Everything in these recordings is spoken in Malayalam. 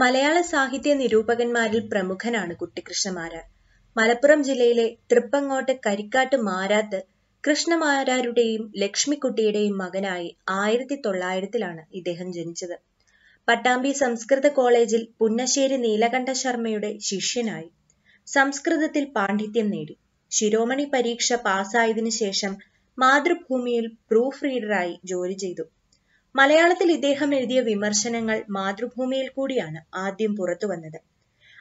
മലയാള സാഹിത്യ നിരൂപകന്മാരിൽ പ്രമുഖനാണ് കുട്ടിക്കൃഷ്ണമാരാർ മലപ്പുറം ജില്ലയിലെ തൃപ്പങ്ങോട്ട് കരിക്കാട്ട് മാരാത്ത് കൃഷ്ണമാരാരുടെയും ലക്ഷ്മിക്കുട്ടിയുടെയും മകനായി ആയിരത്തി തൊള്ളായിരത്തിലാണ് ഇദ്ദേഹം ജനിച്ചത് പട്ടാമ്പി സംസ്കൃത കോളേജിൽ പുന്നശ്ശേരി നീലകണ്ഠ ശർമ്മയുടെ ശിഷ്യനായി സംസ്കൃതത്തിൽ പാണ്ഡിത്യം നേടി ശിരോമണി പരീക്ഷ പാസ്സായതിനു ശേഷം മാതൃഭൂമിയിൽ പ്രൂഫ് റീഡറായി ജോലി ചെയ്തു മലയാളത്തിൽ ഇദ്ദേഹം എഴുതിയ വിമർശനങ്ങൾ മാതൃഭൂമിയിൽ കൂടിയാണ് ആദ്യം പുറത്തു വന്നത്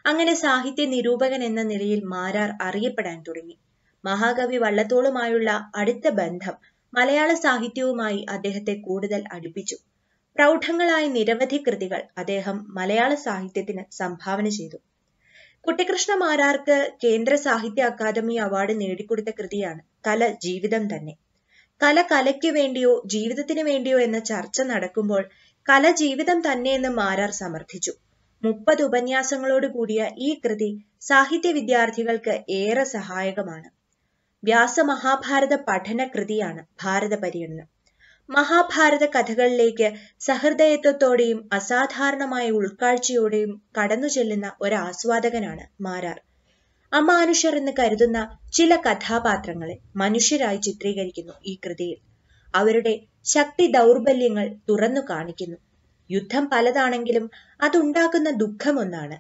അങ്ങനെ സാഹിത്യ നിരൂപകൻ എന്ന നിലയിൽ മാരാർ അറിയപ്പെടാൻ തുടങ്ങി മഹാകവി വള്ളത്തോളുമായുള്ള അടുത്ത ബന്ധം മലയാള സാഹിത്യവുമായി അദ്ദേഹത്തെ കൂടുതൽ അടുപ്പിച്ചു പ്രൗഢങ്ങളായ നിരവധി കൃതികൾ അദ്ദേഹം മലയാള സാഹിത്യത്തിന് സംഭാവന ചെയ്തു കുട്ടികൃഷ്ണ മാരാർക്ക് കേന്ദ്ര സാഹിത്യ അക്കാദമി അവാർഡ് നേടിക്കൊടുത്ത കൃതിയാണ് കല ജീവിതം തന്നെ കല കലയ്ക്ക് വേണ്ടിയോ ജീവിതത്തിനു വേണ്ടിയോ എന്ന ചർച്ച നടക്കുമ്പോൾ കല ജീവിതം തന്നെയെന്ന് മാരാർ സമർത്ഥിച്ചു മുപ്പത് ഉപന്യാസങ്ങളോട് കൂടിയ ഈ കൃതി സാഹിത്യ വിദ്യാർത്ഥികൾക്ക് ഏറെ സഹായകമാണ് വ്യാസ മഹാഭാരത പഠന കൃതിയാണ് ഭാരത പര്യടനം മഹാഭാരത കഥകളിലേക്ക് സഹൃദയത്വത്തോടെയും അസാധാരണമായ ഉൾക്കാഴ്ചയോടെയും കടന്നു ചെല്ലുന്ന ഒരാസ്വാദകനാണ് മാരാർ അമാനുഷർ എന്ന് കരുതുന്ന ചില കഥാപാത്രങ്ങളെ മനുഷ്യരായി ചിത്രീകരിക്കുന്നു ഈ കൃതിയിൽ അവരുടെ ശക്തി ദൗർബല്യങ്ങൾ തുറന്നു കാണിക്കുന്നു യുദ്ധം പലതാണെങ്കിലും അതുണ്ടാക്കുന്ന ഒന്നാണ്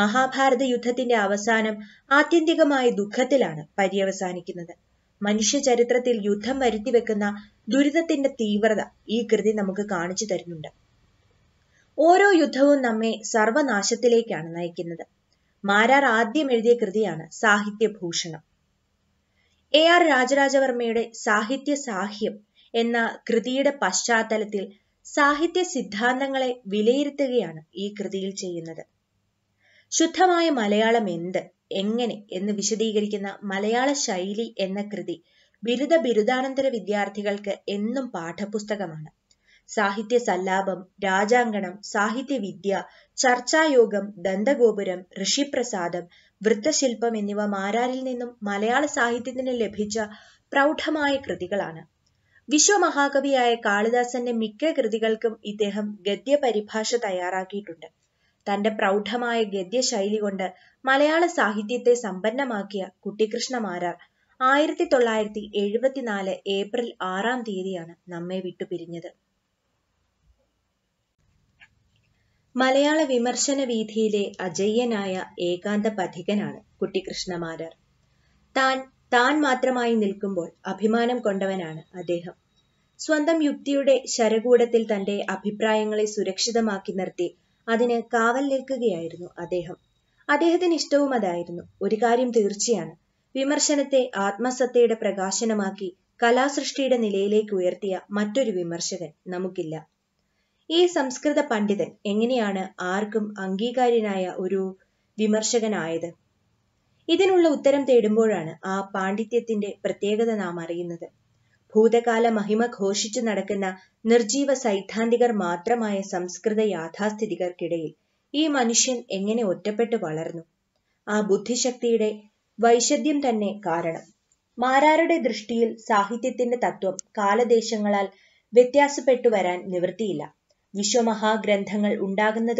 മഹാഭാരത യുദ്ധത്തിന്റെ അവസാനം ആത്യന്തികമായ ദുഃഖത്തിലാണ് പര്യവസാനിക്കുന്നത് മനുഷ്യ ചരിത്രത്തിൽ യുദ്ധം വരുത്തിവെക്കുന്ന ദുരിതത്തിന്റെ തീവ്രത ഈ കൃതി നമുക്ക് കാണിച്ചു തരുന്നുണ്ട് ഓരോ യുദ്ധവും നമ്മെ സർവനാശത്തിലേക്കാണ് നയിക്കുന്നത് മാരാർ ആദ്യം എഴുതിയ കൃതിയാണ് സാഹിത്യഭൂഷണം എ ആർ രാജരാജവർമ്മയുടെ സാഹിത്യ സാഹ്യം എന്ന കൃതിയുടെ പശ്ചാത്തലത്തിൽ സാഹിത്യ സിദ്ധാന്തങ്ങളെ വിലയിരുത്തുകയാണ് ഈ കൃതിയിൽ ചെയ്യുന്നത് ശുദ്ധമായ മലയാളം എന്ത് എങ്ങനെ എന്ന് വിശദീകരിക്കുന്ന മലയാള ശൈലി എന്ന കൃതി ബിരുദ ബിരുദാനന്തര വിദ്യാർത്ഥികൾക്ക് എന്നും പാഠപുസ്തകമാണ് സാഹിത്യ സല്ലാപം രാജാങ്കണം സാഹിത്യവിദ്യ ചർച്ചായോഗം ദന്തഗോപുരം ഋഷിപ്രസാദം വൃത്തശില്പം എന്നിവ മാരാരിൽ നിന്നും മലയാള സാഹിത്യത്തിന് ലഭിച്ച പ്രൗഢമായ കൃതികളാണ് വിശ്വമഹാകവിയായ കാളിദാസന്റെ മിക്ക കൃതികൾക്കും ഇദ്ദേഹം ഗദ്യപരിഭാഷ തയ്യാറാക്കിയിട്ടുണ്ട് തന്റെ പ്രൗഢമായ ഗദ്യശൈലി കൊണ്ട് മലയാള സാഹിത്യത്തെ സമ്പന്നമാക്കിയ കുട്ടികൃഷ്ണ മാരാർ ആയിരത്തി തൊള്ളായിരത്തി എഴുപത്തിനാല് ഏപ്രിൽ ആറാം തീയതിയാണ് നമ്മെ വിട്ടുപിരിഞ്ഞത് മലയാള വിമർശന വീഥിയിലെ അജയ്യനായ ഏകാന്ത പഥികനാണ് കുട്ടിക്കൃഷ്ണമാരാർ താൻ താൻ മാത്രമായി നിൽക്കുമ്പോൾ അഭിമാനം കൊണ്ടവനാണ് അദ്ദേഹം സ്വന്തം യുക്തിയുടെ ശരകൂടത്തിൽ തന്റെ അഭിപ്രായങ്ങളെ സുരക്ഷിതമാക്കി നിർത്തി അതിന് കാവൽ നിൽക്കുകയായിരുന്നു അദ്ദേഹം അദ്ദേഹത്തിന് ഇഷ്ടവും അതായിരുന്നു ഒരു കാര്യം തീർച്ചയാണ് വിമർശനത്തെ ആത്മസത്തയുടെ പ്രകാശനമാക്കി കലാസൃഷ്ടിയുടെ നിലയിലേക്ക് ഉയർത്തിയ മറ്റൊരു വിമർശകൻ നമുക്കില്ല ഈ സംസ്കൃത പണ്ഡിതൻ എങ്ങനെയാണ് ആർക്കും അംഗീകാര്യനായ ഒരു വിമർശകനായത് ഇതിനുള്ള ഉത്തരം തേടുമ്പോഴാണ് ആ പാണ്ഡിത്യത്തിന്റെ പ്രത്യേകത നാം അറിയുന്നത് ഭൂതകാല മഹിമ ഘോഷിച്ചു നടക്കുന്ന നിർജീവ സൈദ്ധാന്തികർ മാത്രമായ സംസ്കൃത യാഥാസ്ഥിതികർക്കിടയിൽ ഈ മനുഷ്യൻ എങ്ങനെ ഒറ്റപ്പെട്ട് വളർന്നു ആ ബുദ്ധിശക്തിയുടെ വൈശദ്യം തന്നെ കാരണം മാരാരുടെ ദൃഷ്ടിയിൽ സാഹിത്യത്തിന്റെ തത്വം കാലദേശങ്ങളാൽ വ്യത്യാസപ്പെട്ടു വരാൻ നിവൃത്തിയില്ല വിശ്വമഹാഗ്രന്ഥങ്ങൾ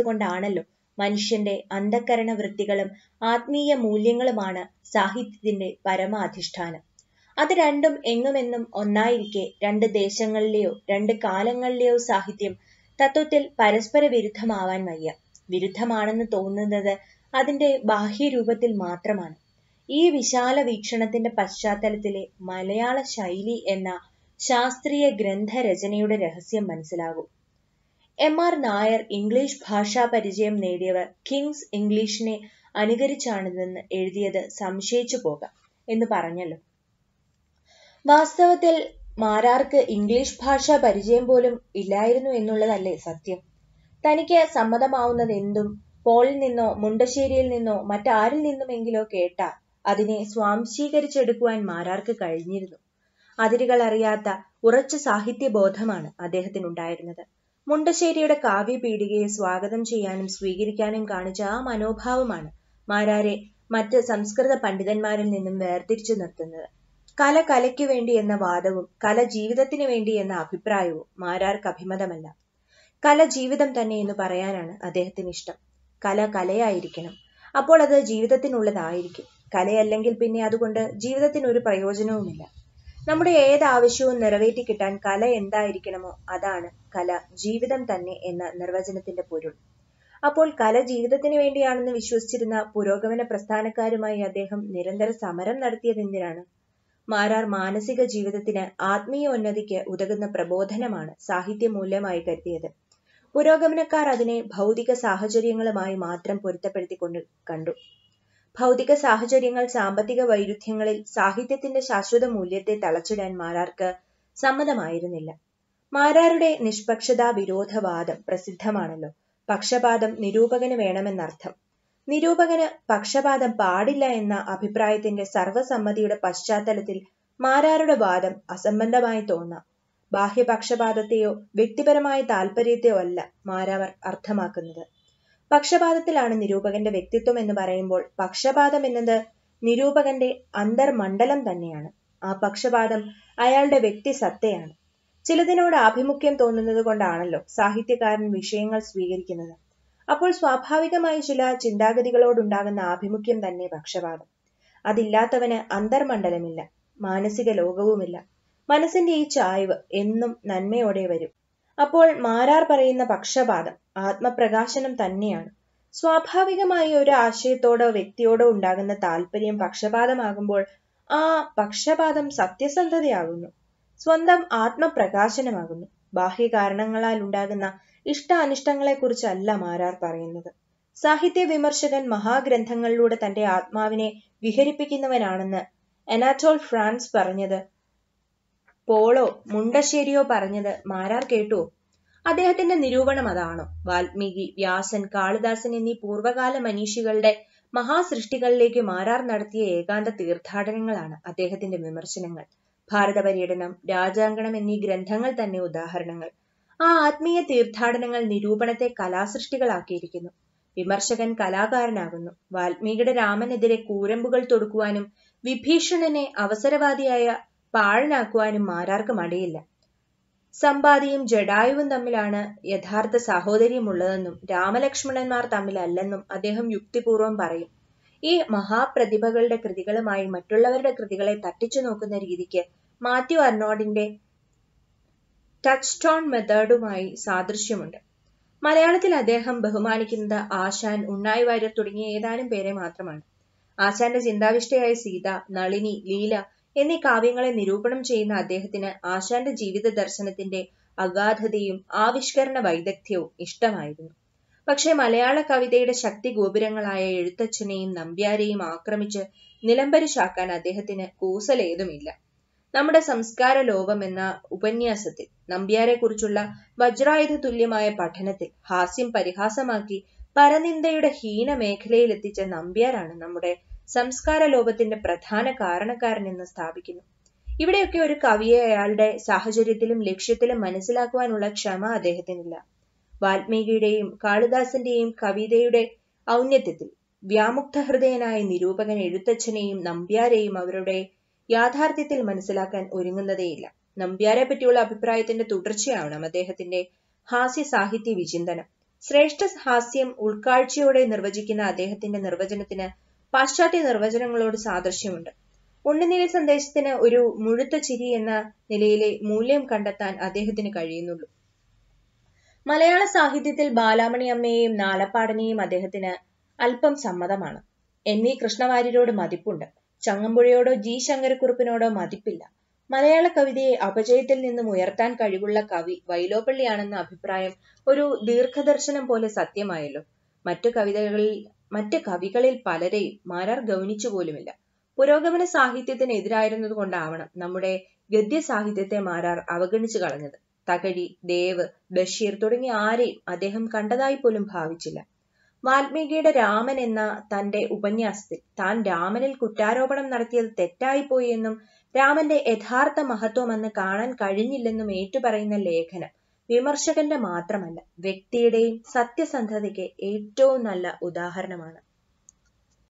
കൊണ്ടാണല്ലോ മനുഷ്യന്റെ അന്ധകരണ വൃത്തികളും ആത്മീയ മൂല്യങ്ങളുമാണ് സാഹിത്യത്തിന്റെ പരമാധിഷ്ഠാനം അത് രണ്ടും എങ്ങുമെന്നും ഒന്നായിരിക്കെ രണ്ട് ദേശങ്ങളിലെയോ രണ്ട് കാലങ്ങളിലെയോ സാഹിത്യം തത്വത്തിൽ പരസ്പര വിരുദ്ധമാവാൻ വയ്യ വിരുദ്ധമാണെന്ന് തോന്നുന്നത് അതിന്റെ ബാഹ്യരൂപത്തിൽ മാത്രമാണ് ഈ വിശാല വീക്ഷണത്തിന്റെ പശ്ചാത്തലത്തിലെ മലയാള ശൈലി എന്ന ശാസ്ത്രീയ ഗ്രന്ഥരചനയുടെ രഹസ്യം മനസ്സിലാകും എം ആർ നായർ ഇംഗ്ലീഷ് ഭാഷാ പരിചയം നേടിയവർ കിങ്സ് ഇംഗ്ലീഷിനെ അനുകരിച്ചാണിതെന്ന് എഴുതിയത് സംശയിച്ചു പോകാം എന്ന് പറഞ്ഞല്ലോ വാസ്തവത്തിൽ മാരാർക്ക് ഇംഗ്ലീഷ് ഭാഷാ പരിചയം പോലും ഇല്ലായിരുന്നു എന്നുള്ളതല്ലേ സത്യം തനിക്ക് സമ്മതമാവുന്നത് എന്തും പോളിൽ നിന്നോ മുണ്ടശ്ശേരിയിൽ നിന്നോ മറ്റാരിൽ നിന്നുമെങ്കിലോ കേട്ടാൽ അതിനെ സ്വാംശീകരിച്ചെടുക്കുവാൻ മാരാർക്ക് കഴിഞ്ഞിരുന്നു അതിരുകൾ അറിയാത്ത ഉറച്ച സാഹിത്യബോധമാണ് അദ്ദേഹത്തിനുണ്ടായിരുന്നത് മുണ്ടശ്ശേരിയുടെ കാവ്യപീഠികയെ സ്വാഗതം ചെയ്യാനും സ്വീകരിക്കാനും കാണിച്ച ആ മനോഭാവമാണ് മാരാരെ മറ്റ് സംസ്കൃത പണ്ഡിതന്മാരിൽ നിന്നും വേർതിരിച്ചു നിർത്തുന്നത് കല കലയ്ക്കു വേണ്ടി എന്ന വാദവും കല ജീവിതത്തിനു വേണ്ടി എന്ന അഭിപ്രായവും മാരാർക്ക് അഭിമതമല്ല കല ജീവിതം തന്നെ എന്ന് പറയാനാണ് അദ്ദേഹത്തിന് ഇഷ്ടം കല കലയായിരിക്കണം അപ്പോൾ അത് ജീവിതത്തിനുള്ളതായിരിക്കും കലയല്ലെങ്കിൽ പിന്നെ അതുകൊണ്ട് ജീവിതത്തിന് ഒരു പ്രയോജനവുമില്ല നമ്മുടെ ഏതാവശ്യവും നിറവേറ്റി കിട്ടാൻ കല എന്തായിരിക്കണമോ അതാണ് കല ജീവിതം തന്നെ എന്ന നിർവചനത്തിന്റെ പൊരുൾ അപ്പോൾ കല ജീവിതത്തിന് വേണ്ടിയാണെന്ന് വിശ്വസിച്ചിരുന്ന പുരോഗമന പ്രസ്ഥാനക്കാരുമായി അദ്ദേഹം നിരന്തര സമരം എന്തിനാണ് മാരാർ മാനസിക ജീവിതത്തിന് ആത്മീയ ഉന്നതിക്ക് ഉതകുന്ന പ്രബോധനമാണ് സാഹിത്യ മൂല്യമായി കരുതിയത് പുരോഗമനക്കാർ അതിനെ ഭൗതിക സാഹചര്യങ്ങളുമായി മാത്രം പൊരുത്തപ്പെടുത്തിക്കൊണ്ട് കണ്ടു ഭൗതിക സാഹചര്യങ്ങൾ സാമ്പത്തിക വൈരുദ്ധ്യങ്ങളിൽ സാഹിത്യത്തിന്റെ ശാശ്വത മൂല്യത്തെ തളച്ചിടാൻ മാരാർക്ക് സമ്മതമായിരുന്നില്ല മാരാരുടെ നിഷ്പക്ഷതാ വിരോധവാദം പ്രസിദ്ധമാണല്ലോ പക്ഷപാതം നിരൂപകന് വേണമെന്നർത്ഥം നിരൂപകന് പക്ഷപാതം പാടില്ല എന്ന അഭിപ്രായത്തിന്റെ സർവസമ്മതിയുടെ പശ്ചാത്തലത്തിൽ മാരാരുടെ വാദം അസംബന്ധമായി തോന്നാം ബാഹ്യപക്ഷപാതത്തെയോ വ്യക്തിപരമായ താൽപര്യത്തെയോ അല്ല മാരാവർ അർത്ഥമാക്കുന്നത് പക്ഷപാതത്തിലാണ് നിരൂപകന്റെ വ്യക്തിത്വം എന്ന് പറയുമ്പോൾ പക്ഷപാതം എന്നത് നിരൂപകന്റെ അന്തർമണ്ഡലം തന്നെയാണ് ആ പക്ഷപാതം അയാളുടെ വ്യക്തിസത്തയാണ് ചിലതിനോട് ആഭിമുഖ്യം തോന്നുന്നത് കൊണ്ടാണല്ലോ സാഹിത്യകാരൻ വിഷയങ്ങൾ സ്വീകരിക്കുന്നത് അപ്പോൾ സ്വാഭാവികമായി ചില ചിന്താഗതികളോടുണ്ടാകുന്ന ആഭിമുഖ്യം തന്നെ പക്ഷപാതം അതില്ലാത്തവന് അന്തർമണ്ഡലമില്ല മാനസിക ലോകവുമില്ല മനസ്സിന്റെ ഈ ചായ്വ് എന്നും നന്മയോടെ വരും അപ്പോൾ മാരാർ പറയുന്ന പക്ഷപാതം ആത്മപ്രകാശനം തന്നെയാണ് സ്വാഭാവികമായി ഒരു ആശയത്തോടോ വ്യക്തിയോടോ ഉണ്ടാകുന്ന താല്പര്യം പക്ഷപാതമാകുമ്പോൾ ആ പക്ഷപാതം സത്യസന്ധതയാകുന്നു സ്വന്തം ആത്മപ്രകാശനമാകുന്നു ബാഹ്യ കാരണങ്ങളാൽ ഉണ്ടാകുന്ന ഇഷ്ടാനിഷ്ടങ്ങളെക്കുറിച്ചല്ല മാരാർ പറയുന്നത് സാഹിത്യ വിമർശകൻ മഹാഗ്രന്ഥങ്ങളിലൂടെ തന്റെ ആത്മാവിനെ വിഹരിപ്പിക്കുന്നവനാണെന്ന് എനാറ്റോൾ ഫ്രാൻസ് പറഞ്ഞത് പോളോ മുണ്ടശ്ശേരിയോ പറഞ്ഞത് മാരാർ കേട്ടു അദ്ദേഹത്തിന്റെ നിരൂപണം അതാണോ വാൽമീകി വ്യാസൻ കാളിദാസൻ എന്നീ പൂർവകാല മനീഷികളുടെ മഹാസൃഷ്ടികളിലേക്ക് മാരാർ നടത്തിയ ഏകാന്ത തീർത്ഥാടനങ്ങളാണ് അദ്ദേഹത്തിന്റെ വിമർശനങ്ങൾ ഭാരത പര്യടനം രാജാങ്കണം എന്നീ ഗ്രന്ഥങ്ങൾ തന്നെ ഉദാഹരണങ്ങൾ ആ ആത്മീയ തീർത്ഥാടനങ്ങൾ നിരൂപണത്തെ കലാസൃഷ്ടികളാക്കിയിരിക്കുന്നു വിമർശകൻ കലാകാരനാകുന്നു വാൽമീകിയുടെ രാമനെതിരെ കൂരമ്പുകൾ തൊടുക്കുവാനും വിഭീഷണനെ അവസരവാദിയായ പാഴനാക്കുവാനും മാരാർക്ക് മടിയില്ല സമ്പാദിയും ജഡായുവും തമ്മിലാണ് യഥാർത്ഥ സാഹോദര്യമുള്ളതെന്നും രാമലക്ഷ്മണന്മാർ തമ്മിലല്ലെന്നും അദ്ദേഹം യുക്തിപൂർവം പറയും ഈ മഹാപ്രതിഭകളുടെ കൃതികളുമായി മറ്റുള്ളവരുടെ കൃതികളെ തട്ടിച്ചു നോക്കുന്ന രീതിക്ക് മാത്യു അർണോഡിന്റെ ടച്ച് ടോൺ മെത്തേഡുമായി സാദൃശ്യമുണ്ട് മലയാളത്തിൽ അദ്ദേഹം ബഹുമാനിക്കുന്നത് ആശാൻ ഉണ്ണായി വാര്യർ തുടങ്ങിയ ഏതാനും പേരെ മാത്രമാണ് ആശാന്റെ ചിന്താവിഷ്ടയായ സീത നളിനി ലീല എന്നീ കാവ്യങ്ങളെ നിരൂപണം ചെയ്യുന്ന അദ്ദേഹത്തിന് ആശാന്റെ ജീവിത ദർശനത്തിന്റെ അഗാധതയും ആവിഷ്കരണ വൈദഗ്ധ്യവും ഇഷ്ടമായിരുന്നു പക്ഷേ മലയാള കവിതയുടെ ശക്തി ഗോപുരങ്ങളായ എഴുത്തച്ഛനെയും നമ്പ്യാരെയും ആക്രമിച്ച് നിലംപരിശാക്കാൻ അദ്ദേഹത്തിന് കൂസലേതുമില്ല നമ്മുടെ സംസ്കാര ലോകം എന്ന ഉപന്യാസത്തിൽ നമ്പ്യാരെക്കുറിച്ചുള്ള വജ്രായുധ തുല്യമായ പഠനത്തിൽ ഹാസ്യം പരിഹാസമാക്കി പരനിന്ദയുടെ ഹീന മേഖലയിലെത്തിച്ച നമ്പ്യാരാണ് നമ്മുടെ സംസ്കാര ലോപത്തിന്റെ പ്രധാന എന്ന് സ്ഥാപിക്കുന്നു ഇവിടെയൊക്കെ ഒരു കവിയെ അയാളുടെ സാഹചര്യത്തിലും ലക്ഷ്യത്തിലും മനസ്സിലാക്കുവാനുള്ള ക്ഷമ അദ്ദേഹത്തിനില്ല വാൽമീകിയുടെയും കാളിദാസന്റെയും കവിതയുടെ ഔന്നത്യത്തിൽ വ്യാമുക്ത ഹൃദയനായ നിരൂപകൻ എഴുത്തച്ഛനെയും നമ്പ്യാരെയും അവരുടെ യാഥാർത്ഥ്യത്തിൽ മനസ്സിലാക്കാൻ ഒരുങ്ങുന്നതേയില്ല നമ്പ്യാരെ പറ്റിയുള്ള അഭിപ്രായത്തിന്റെ തുടർച്ചയാവണം അദ്ദേഹത്തിന്റെ ഹാസ്യ സാഹിത്യ വിചിന്തനം ശ്രേഷ്ഠ ഹാസ്യം ഉൾക്കാഴ്ചയോടെ നിർവചിക്കുന്ന അദ്ദേഹത്തിന്റെ നിർവചനത്തിന് പാശ്ചാത്യ നിർവചനങ്ങളോട് സാദൃശ്യമുണ്ട് ഉണ്ണുനീലി സന്ദേശത്തിന് ഒരു മുഴുത്ത ചിരി എന്ന നിലയിലെ മൂല്യം കണ്ടെത്താൻ അദ്ദേഹത്തിന് കഴിയുന്നുള്ളൂ മലയാള സാഹിത്യത്തിൽ ബാലാമണി അമ്മയെയും നാലപ്പാടനെയും അദ്ദേഹത്തിന് അല്പം സമ്മതമാണ് എന്നീ കൃഷ്ണവാര്യരോട് മതിപ്പുണ്ട് ചങ്ങമ്പുഴയോടോ ജി ശങ്കരക്കുറുപ്പിനോടോ മതിപ്പില്ല മലയാള കവിതയെ അപജയത്തിൽ നിന്നും ഉയർത്താൻ കഴിവുള്ള കവി വൈലോപ്പള്ളിയാണെന്ന അഭിപ്രായം ഒരു ദീർഘദർശനം പോലെ സത്യമായല്ലോ മറ്റു കവിതകളിൽ മറ്റ് കവികളിൽ പലരെയും മാരാർ ഗൗനിച്ചു പോലുമില്ല പുരോഗമന കൊണ്ടാവണം നമ്മുടെ ഗദ്യ സാഹിത്യത്തെ മാരാർ അവഗണിച്ചു കളഞ്ഞത് തകഴി ദേവ് ബഷീർ തുടങ്ങി ആരെയും അദ്ദേഹം കണ്ടതായി പോലും ഭാവിച്ചില്ല വാൽമീകിയുടെ രാമൻ എന്ന തന്റെ ഉപന്യാസത്തിൽ താൻ രാമനിൽ കുറ്റാരോപണം നടത്തിയത് തെറ്റായിപ്പോയി എന്നും രാമന്റെ യഥാർത്ഥ മഹത്വം അന്ന് കാണാൻ കഴിഞ്ഞില്ലെന്നും ഏറ്റുപറയുന്ന ലേഖനം വിമർശകന്റെ മാത്രമല്ല വ്യക്തിയുടെയും സത്യസന്ധതയ്ക്ക് ഏറ്റവും നല്ല ഉദാഹരണമാണ്